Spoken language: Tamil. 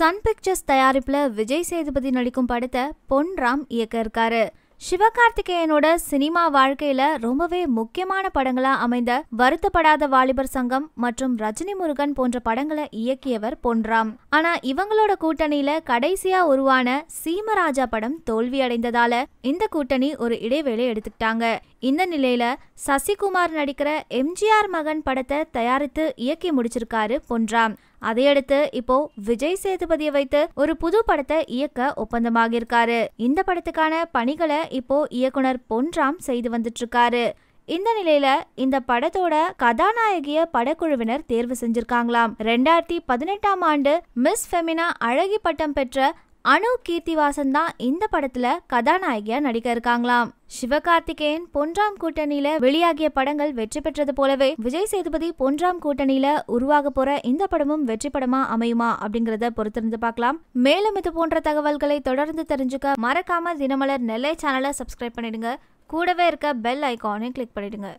சன் பிக்சர்ஸ் தயாரிப்பில் விஜய் சேதுபதி நடிக்கும் படத்தை பொன் ராம் இயக்க இருக்காரு சிவகார்த்திகேயனோட சினிமா வாழ்க்கையில ரொம்பவே முக்கியமான படங்களா அமைந்த வருத்தப்படாத வாலிபர் சங்கம் மற்றும் ரஜினி முருகன் போன்ற படங்களை இயக்கியவர் பொன்ராம் ஆனா இவங்களோட கூட்டணியில கடைசியா உருவான சீமராஜா படம் தோல்வியடைந்ததால இந்த கூட்டணி ஒரு இடைவேளை எடுத்துக்கிட்டாங்க இந்த நிலையில சசிகுமார் நடிக்கிற எம்ஜிஆர் மகன் படத்தை தயாரித்து இயக்கி முடிச்சிருக்காரு பொன்ராம் அதையடுத்து இப்போ விஜய் சேதுபதியை வைத்து ஒரு புது படத்தை இயக்க ஒப்பந்தமாகியிருக்காரு இந்த படத்துக்கான பணிகளை இப்போ இயக்குனர் பொன்ராம் செய்து வந்துட்டு இருக்காரு இந்த நிலையில இந்த படத்தோட கதாநாயகிய படக்குழுவினர் தேர்வு செஞ்சிருக்காங்களாம் ரெண்டாயிரத்தி பதினெட்டாம் ஆண்டு மிஸ் ஃபெமினா அழகி பட்டம் பெற்ற அனு கீர்த்திவாசன் தான் இந்த படத்துல கதாநாயகியா நடிக்க இருக்காங்களாம் சிவகார்த்திகேயன் பொன்றாம் கூட்டணியில வெளியாகிய படங்கள் வெற்றி பெற்றது போலவே விஜய் சேதுபதி பொன்றாம் கூட்டணியில உருவாக போற இந்த படமும் வெற்றி படமா அமையுமா அப்படிங்கறத பொறுத்திருந்து பார்க்கலாம் மேலும் இது போன்ற தகவல்களை தொடர்ந்து தெரிஞ்சுக்க மறக்காம தினமலர் நெல்லை சேனலை சப்ஸ்கிரைப் பண்ணிடுங்க கூடவே இருக்க பெல் ஐக்கானையும் கிளிக் பண்ணிடுங்க